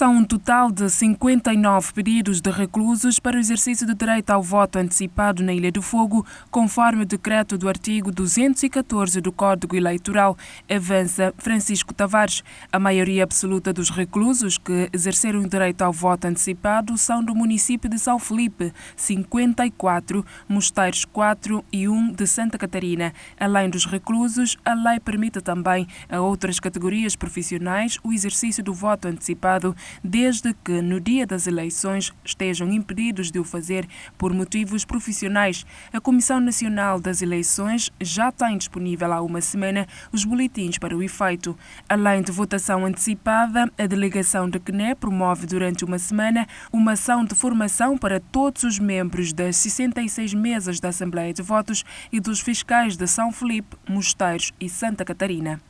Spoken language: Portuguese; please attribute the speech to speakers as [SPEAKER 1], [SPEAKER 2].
[SPEAKER 1] São um total de 59 pedidos de reclusos para o exercício do direito ao voto antecipado na Ilha do Fogo, conforme o decreto do artigo 214 do Código Eleitoral, avança Francisco Tavares. A maioria absoluta dos reclusos que exerceram o direito ao voto antecipado são do município de São Felipe, 54, Mosteiros 4 e 1 de Santa Catarina. Além dos reclusos, a lei permite também a outras categorias profissionais o exercício do voto antecipado desde que, no dia das eleições, estejam impedidos de o fazer por motivos profissionais. A Comissão Nacional das Eleições já tem disponível há uma semana os boletins para o efeito. Além de votação antecipada, a delegação de CNE promove durante uma semana uma ação de formação para todos os membros das 66 mesas da Assembleia de Votos e dos fiscais de São Felipe, Mosteiros e Santa Catarina.